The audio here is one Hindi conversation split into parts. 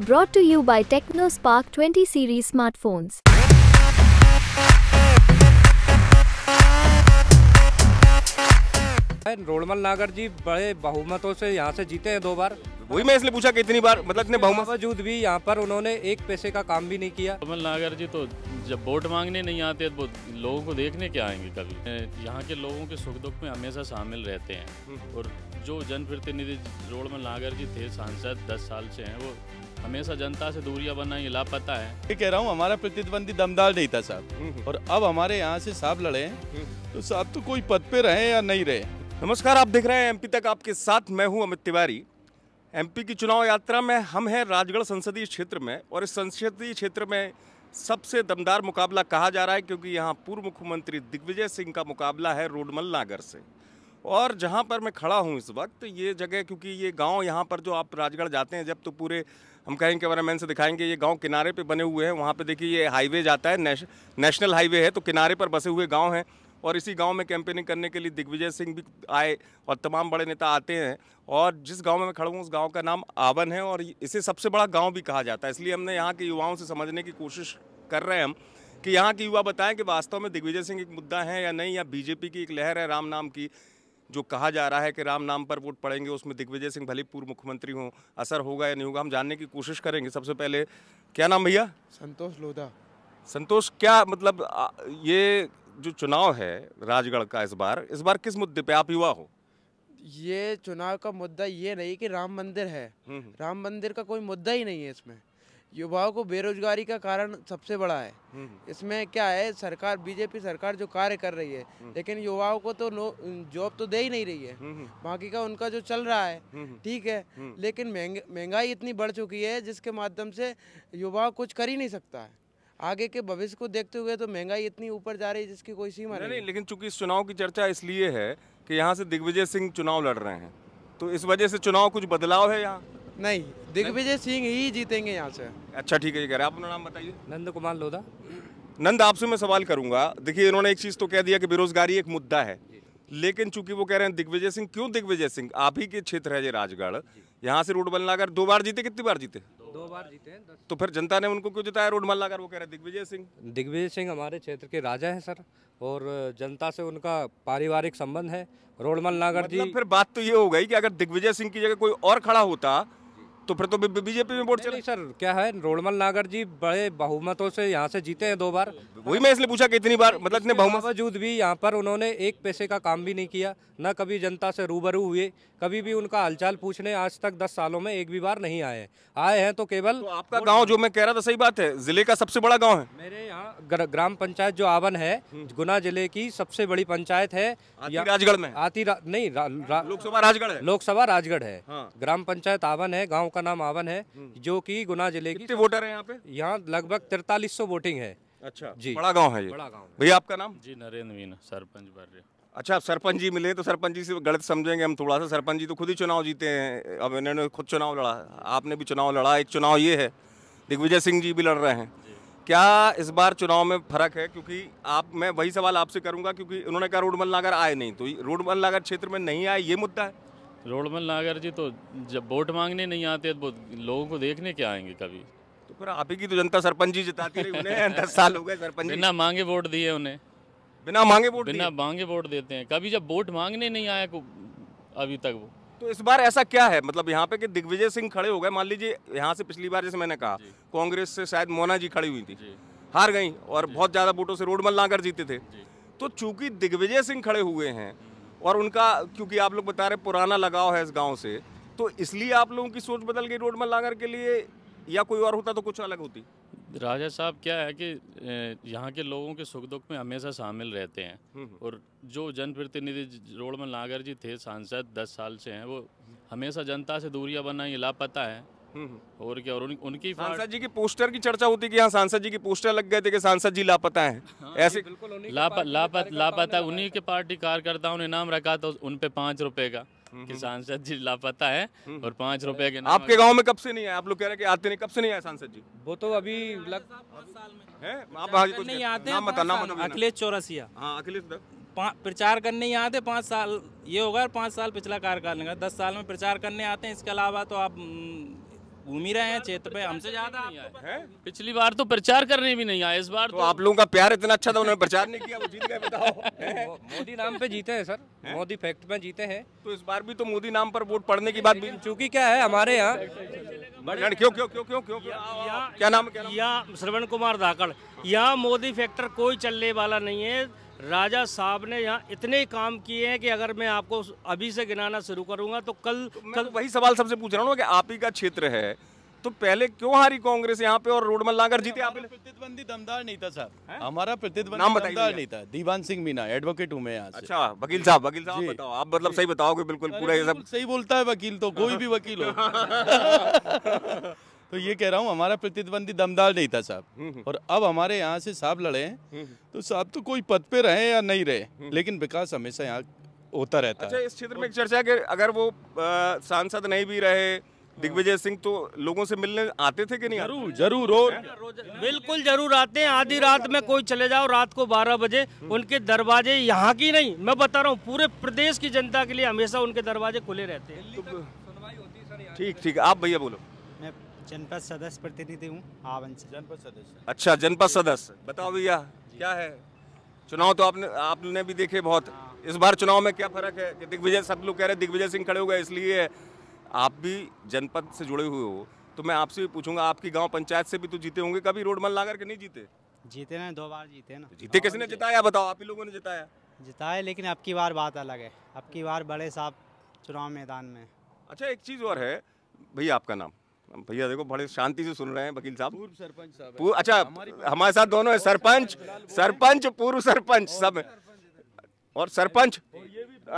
brought to you by TechnoSpark 20 series smartphones. Rodmal नागर जी बड़े बहुमतों से यहाँ से जीते हैं दो बार वही मैं इसलिए पूछा कितनी बार मतलब इतने बहुमत बावजूद भी यहाँ पर उन्होंने एक पैसे का काम भी नहीं किया रोडमल नागर जी तो जब वोट मांगने नहीं आते तो लोगों को देखने क्या आएंगे कभी यहाँ के लोगों के सुख दुख में हमेशा शामिल रहते हैं हम्म। और जो जनप्रतिनिधि रोडमल नागर जी थे सांसद दस साल से हैं वो हमेशा जनता से दूरियां बनना ये लापता है ये कह रहा हूँ हमारा प्रतिद्वंदी दमदार नहीं था साहब हम्म, हम्म। और अब हमारे यहाँ से साहब लड़े हम्म। तो साहब तो कोई पद पे रहे या नहीं रहे नमस्कार आप देख रहे हैं एमपी तक आपके साथ मैं हूँ अमित तिवारी एमपी की चुनाव यात्रा में हम हैं राजगढ़ संसदीय क्षेत्र में और इस संसदीय क्षेत्र में सबसे दमदार मुकाबला कहा जा रहा है क्योंकि यहाँ पूर्व मुख्यमंत्री दिग्विजय सिंह का मुकाबला है रोडमल नागर से और जहाँ पर मैं खड़ा हूँ इस वक्त ये जगह क्योंकि ये गांव यहाँ पर जो आप राजगढ़ जाते हैं जब तो पूरे हम कहेंगे कैमरा मैन से दिखाएंगे ये गांव किनारे पे बने हुए हैं वहाँ पे देखिए ये हाईवे जाता है नेश, नेशनल हाईवे है तो किनारे पर बसे हुए गाँव हैं और इसी गांव में कैंपेनिंग करने के लिए दिग्विजय सिंह भी आए और तमाम बड़े नेता आते हैं और जिस गांव में मैं खड़ा हूँ उस गाँव का नाम आवन है और इसे सबसे बड़ा गाँव भी कहा जाता है इसलिए हमने यहाँ के युवाओं से समझने की कोशिश कर रहे हैं हम कि यहाँ के युवा बताएं कि वास्तव में दिग्विजय सिंह एक मुद्दा है या नहीं या बीजेपी की एक लहर है राम नाम की जो कहा जा रहा है कि राम नाम पर वोट पड़ेंगे उसमें दिग्विजय सिंह भले पूर्व मुख्यमंत्री हों असर होगा या नहीं होगा हम जानने की कोशिश करेंगे सबसे पहले क्या नाम भैया संतोष लोधा संतोष क्या मतलब ये जो चुनाव है राजगढ़ का इस बार इस बार किस मुद्दे पर आप युवा हो ये चुनाव का मुद्दा ये नहीं कि राम मंदिर है हम्म। राम मंदिर का कोई मुद्दा ही नहीं है इसमें युवाओं को बेरोजगारी का कारण सबसे बड़ा है हम्म, हम्म। इसमें क्या है सरकार बीजेपी सरकार जो कार्य कर रही है हम्म। लेकिन युवाओं को तो जॉब तो दे ही नहीं रही है बाकी का उनका जो चल रहा है ठीक है लेकिन महंगाई इतनी बढ़ चुकी है जिसके माध्यम से युवा कुछ कर ही नहीं सकता है आगे के भविष्य को देखते हुए तो महंगाई इतनी ऊपर जा रही है जिसकी कोई सीमा नहीं, नहीं लेकिन चूंकि इस चुनाव की चर्चा इसलिए है कि यहाँ से दिग्विजय सिंह चुनाव लड़ रहे हैं तो इस वजह से चुनाव कुछ बदलाव है यहाँ नहीं दिग्विजय सिंह ही जीतेंगे यहाँ से अच्छा ठीक है ये कह रहे आप अपना नाम बताइए नंद कुमार लोधा नंद आपसे मैं सवाल करूंगा देखिए इन्होंने एक चीज़ तो कह दिया कि बेरोजगारी एक मुद्दा है लेकिन चूंकि वो कह रहे हैं दिग्विजय सिंह क्यों दिग्विजय सिंह आप ही के क्षेत्र है ये राजगढ़ यहाँ से रोड मल्लागर दो बार जीते कितनी बार जीते दो बार जीते तो फिर जनता ने उनको क्यों जिताया रोड मल्लागर वो कह रहे हैं दिग्विजय सिंह दिग्विजय सिंह हमारे क्षेत्र के राजा हैं सर और जनता से उनका पारिवारिक संबंध है रोड मल्लागर जी मतलब फिर बात तो ये हो गई कि अगर दिग्विजय सिंह की जगह कोई और खड़ा होता तो फिर तो बीजेपी में वोट चले सर क्या है रोलमल नागर जी बड़े बहुमतों से यहाँ से जीते हैं दो बार वही मैं इसलिए पूछा कि इतनी बार मतलब इतने बहुमत बावजूद भी यहाँ पर उन्होंने एक पैसे का काम भी नहीं किया न कभी जनता से रूबरू हुए कभी भी उनका हालचाल पूछने आज तक दस सालों में एक भी बार नहीं आए आए हैं तो केवल तो आपका गाँव जो मैं कह रहा था सही बात है जिले का सबसे बड़ा गाँव है मेरे यहाँ ग्राम पंचायत जो आवन है हम्म। गुना जिले की सबसे बड़ी पंचायत है राजगढ़ में आती नहीं लोकसभा राजगढ़ लोकसभा राजगढ़ है हाँ। ग्राम पंचायत आवन है गाँव का नाम आवन है हम्म। जो कि गुना जिले की वोटर हैं यहाँ पे यहाँ लगभग तिरतालीस सौ वोटिंग है अच्छा जी बड़ा गाँव है ये बड़ा गांव भैया आपका नाम जी नरेंद्र मीना सरपंच बार्य अच्छा आप सरपंच जी मिले तो सरपंच जी से गलत समझेंगे हम थोड़ा सा सरपंच जी तो खुद ही चुनाव जीते हैं अब इन्होंने खुद चुनाव लड़ा आपने भी चुनाव लड़ा एक चुनाव ये है दिग्विजय सिंह जी भी लड़ रहे हैं क्या इस बार चुनाव में फर्क है क्योंकि आप मैं वही सवाल आपसे करूंगा क्योंकि उन्होंने कहा रोडमल नागर आए नहीं तो रोडमल नागर क्षेत्र में नहीं आए ये मुद्दा है रोडमल नागर जी तो जब वोट मांगने नहीं आते तो लोगों को देखने क्या आएंगे कभी तो फिर आप ही की तो जनता सरपंच जी जिताती रही उन्हें दस साल हो गए सरपंच बिना मांगे वोट दिए उन्हें बिना मांगे वोट बिना मांगे वोट देते हैं कभी जब वोट मांगने नहीं आया अभी तक वो तो इस बार ऐसा क्या है मतलब यहाँ पे कि दिग्विजय सिंह खड़े हो गए मान लीजिए यहाँ से पिछली बार जैसे मैंने कहा कांग्रेस से शायद मोना जी खड़ी हुई थी हार गई और बहुत ज़्यादा वोटों से रोडमल नागर जीते थे तो चूंकि दिग्विजय सिंह खड़े हुए हैं और उनका क्योंकि आप लोग बता रहे पुराना लगाव है इस गाँव से तो इसलिए आप लोगों की सोच बदल गई रोड लागर के लिए या कोई और होता तो कुछ अलग होती राजा साहब क्या है कि यहाँ के लोगों के सुख दुख में हमेशा शामिल रहते हैं हम्म, हम्म। और जो जनप्रतिनिधि रोड में नागर जी थे सांसद दस साल से हैं वो हमेशा जनता से दूरियाँ बनाई लापता है हम्म। और क्या और उन, उनकी सांसद जी की पोस्टर की चर्चा होती कि यहाँ सांसद जी की पोस्टर लग गए थे कि सांसद जी लापता हैं हाँ, ऐसे लापता लापता लापता उन्हीं के पार्टी कार्यकर्ताओं ने नाम रखा तो उन पे पाँच रुपए का हम्म, कि हम्म। सांसद जी लापता है और पाँच रुपए के आपके गांव में कब से नहीं है आप लोग कह रहे हैं कि आते नहीं कब से नहीं आए सांसद जी वो तो अभी लग अखिलेश चौरसिया हाँ, प्रचार करने ही आते पाँच साल ये होगा पाँच साल पिछला कार्यकाल का दस साल में प्रचार करने आते हैं इसके अलावा तो आप घूम ही रहे हैं क्षेत्र पे हमसे ज्यादा तो पिछली बार तो प्रचार करने भी नहीं आए इस बार तो, तो, आप लोगों का प्यार इतना अच्छा था उन्होंने प्रचार नहीं किया जीत गए बताओ मोदी नाम पे जीते हैं सर मोदी फैक्ट में जीते हैं तो इस बार भी तो मोदी नाम पर वोट पड़ने की बात भी चूंकि क्या है हमारे यहाँ क्यों क्यों क्यों क्यों क्यों क्या नाम क्या या श्रवण कुमार धाकड़ यहाँ मोदी फैक्टर कोई चलने वाला नहीं है राजा साहब ने यहाँ इतने काम किए हैं कि अगर मैं आपको अभी से गिनाना शुरू करूंगा तो कल तो कल वही सवाल सबसे पूछ रहा हूँ कि आप ही का क्षेत्र है तो पहले क्यों हारी कांग्रेस यहाँ पे और रोड मल्लाकर जीते प्रतिद्वंदी दमदार नहीं था साहब हमारा प्रतिद्वंदी दमदार नहीं था दीवान सिंह मीना एडवोकेट हूँ मैं यहाँ अच्छा वकील साहब वकील साहब बताओ आप मतलब सही बताओगे बिल्कुल पूरा ये सब सही बोलता है वकील तो कोई भी वकील हो तो ये कह रहा हूँ हमारा प्रतिद्वंदी दमदार नहीं था साहब हम्म, हम्म। और अब हमारे यहाँ से साहब लड़े हम्म, तो साहब तो कोई पद पे रहे या नहीं रहे लेकिन विकास हमेशा यहाँ होता रहता अच्छा इस क्षेत्र में एक चर्चा है अगर वो सांसद नहीं भी रहे दिग्विजय सिंह तो लोगों से मिलने आते थे कि नहीं जरूर जरूर और बिल्कुल जरूर आते हैं आधी रात में कोई चले जाओ रात को 12 बजे उनके दरवाजे यहाँ की नहीं मैं बता रहा हूँ पूरे प्रदेश की जनता के लिए हमेशा उनके दरवाजे खुले रहते हैं तो- ठीक ठीक आप भैया बोलो जनपद सदस्य प्रतिनिधि हूँ आवन से जनपद सदस्य अच्छा जनपद सदस्य बताओ भैया क्या है चुनाव तो आपने आपने भी देखे बहुत हाँ। इस बार चुनाव में क्या फर्क है कि दिग्विजय सब लोग कह रहे हैं दिग्विजय सिंह खड़े हो गए इसलिए आप भी जनपद से जुड़े हुए हो तो मैं आपसे भी पूछूंगा आपकी गांव पंचायत से भी तो जीते होंगे कभी रोड मल लागर के नहीं जीते जीते ना दो बार जीते ना तो जीते किसने जिताया बताओ आप ही लोगों ने जिताया जिताया लेकिन अब बार बात अलग है अब बार बड़े साहब चुनाव मैदान में अच्छा एक चीज़ और है भैया आपका नाम भैया देखो बड़े शांति से सुन रहे हैं वकील साहब पूर्व सरपंच साहब अच्छा हमारे साथ दोनों है सरपंच सरपंच पूर्व सरपंच सब और सरपंच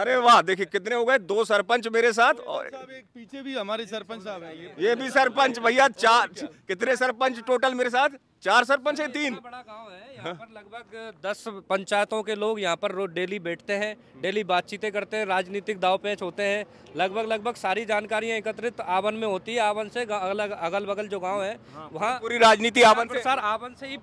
अरे वाह देखिए कितने हो गए दो सरपंच मेरे साथ और एक पीछे भी हमारे सरपंच साहब हैं ये भी सरपंच भैया चार कितने सरपंच टोटल मेरे साथ चार सरपंच है तीन बड़ा गांव है यहाँ पर लगभग दस पंचायतों के लोग यहाँ पर रोज डेली बैठते हैं डेली बातचीतें करते हैं राजनीतिक दाव पेच होते हैं लगभग लगभग सारी जानकारियाँ एकत्रित आवन में होती है आवन से अलग अगल बगल जो गाँव है हाँ, वहाँ पूरी राजनीति आवन सर आवन से ही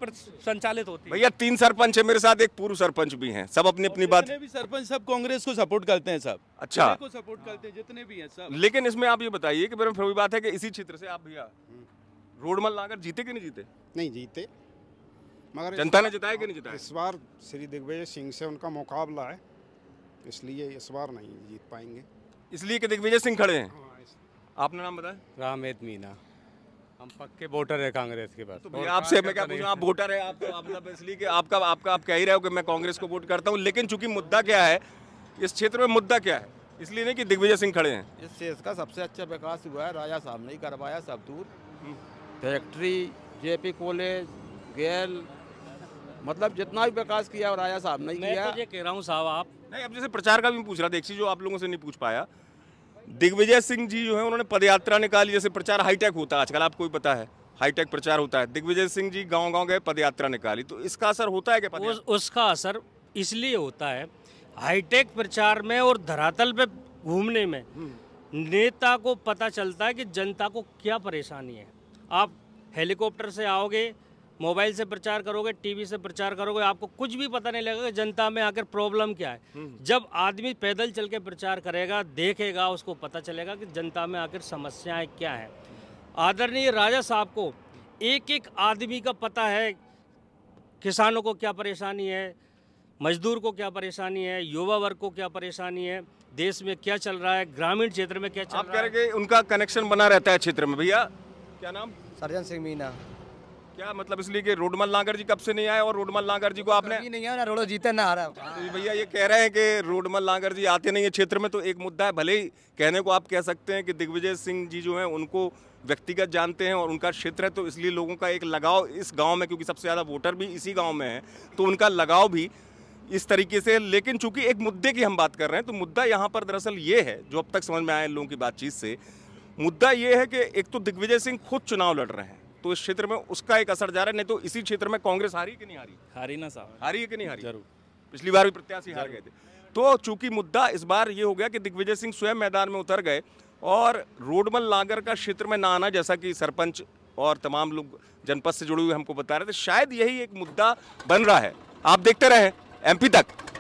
संचालित होती है भैया तीन सरपंच है मेरे साथ एक पूर्व सरपंच भी है सब अपनी अपनी बात सरपंच सब कांग्रेस को सपोर्ट करते हैं सब अच्छा सपोर्ट करते हैं जितने भी है सब लेकिन इसमें आप ये बताइए भी बात है की इसी क्षेत्र से आप भैया रोडमल लाकर जीते कि नहीं जीते नहीं जीते मगर जनता ने जिताया कि नहीं जिताया इस बार श्री दिग्विजय सिंह से उनका मुकाबला है इसलिए इस बार नहीं जीत पाएंगे इसलिए कि दिग्विजय सिंह खड़े हैं हाँ, आपने नाम बताया रामेद मीना हम पक्के वोटर है कांग्रेस के पास तो आपसे मैं क्या पूछूं आप वोटर है आप तो आप मतलब इसलिए कि आपका आपका आप कह ही रहे हो कि मैं कांग्रेस को वोट करता हूं लेकिन चूंकि मुद्दा क्या है इस क्षेत्र में मुद्दा क्या है इसलिए नहीं कि दिग्विजय सिंह खड़े हैं इस देश का सबसे अच्छा विकास हुआ है राजा साहब ने करवाया सब दूर फैक्ट्री जेपी कॉलेज गेल मतलब जितना भी विकास किया और आया साहब ने किया मैं तो ये कह रहा हूँ साहब आप नहीं अब जैसे प्रचार का भी पूछ रहा देखिए जो आप लोगों से नहीं पूछ पाया दिग्विजय सिंह जी जो है उन्होंने पदयात्रा निकाली जैसे प्रचार हाईटेक होता है आजकल आपको भी पता है हाईटेक प्रचार होता है दिग्विजय सिंह जी गाँव गाँव गए पदयात्रा निकाली तो इसका असर होता है क्या उस, उसका असर इसलिए होता है हाईटेक प्रचार में और धरातल पे घूमने में हम्म। नेता को पता चलता है कि जनता को क्या परेशानी है आप हेलीकॉप्टर से आओगे मोबाइल से प्रचार करोगे टीवी से प्रचार करोगे आपको कुछ भी पता नहीं लगेगा जनता में आकर प्रॉब्लम क्या है हम्म। जब आदमी पैदल चल के प्रचार करेगा देखेगा उसको पता चलेगा कि जनता में आकर समस्याएं क्या हैं आदरणीय राजा साहब को एक एक आदमी का पता है किसानों को क्या परेशानी है मजदूर को क्या परेशानी है युवा वर्ग को क्या परेशानी है देश में क्या चल रहा है ग्रामीण क्षेत्र में क्या चल आप रहा कह रहे हैं उनका कनेक्शन बना रहता है क्षेत्र में भैया क्या नाम सरजन सिंह मीना क्या मतलब इसलिए कि रोडमल नागर जी कब से नहीं आए और रोडमल नागर जी को आपने नहीं आया ना रोडो जीते ना आ रहा हाँ, तो भैया ये कह रहे हैं कि रोडमल नागर जी आते नहीं है क्षेत्र में तो एक मुद्दा है भले ही कहने को आप कह सकते हैं कि दिग्विजय सिंह जी जो हैं उनको व्यक्तिगत जानते हैं और उनका क्षेत्र है तो इसलिए लोगों का एक लगाव इस गाँव में क्योंकि सबसे ज़्यादा वोटर भी इसी गाँव में है तो उनका लगाव भी इस तरीके से लेकिन चूंकि एक मुद्दे की हम बात कर रहे हैं तो मुद्दा यहाँ पर दरअसल ये है जो अब तक समझ में आए लोगों की बातचीत से मुद्दा ये है कि एक तो दिग्विजय सिंह खुद चुनाव लड़ रहे हैं तो इस क्षेत्र में उसका एक असर जा रहा है नहीं तो इसी क्षेत्र में कांग्रेस हारी कि नहीं हारी हारी ना साहब हारी कि नहीं हारी जरूर पिछली बार भी प्रत्याशी हार गए थे तो चूंकि मुद्दा इस बार ये हो गया कि दिग्विजय सिंह स्वयं मैदान में उतर गए और रोडमल नागर का क्षेत्र में ना आना जैसा कि सरपंच और तमाम लोग जनपद से जुड़े हुए हमको बता रहे थे शायद यही एक मुद्दा बन रहा है आप देखते रहे एमपी तक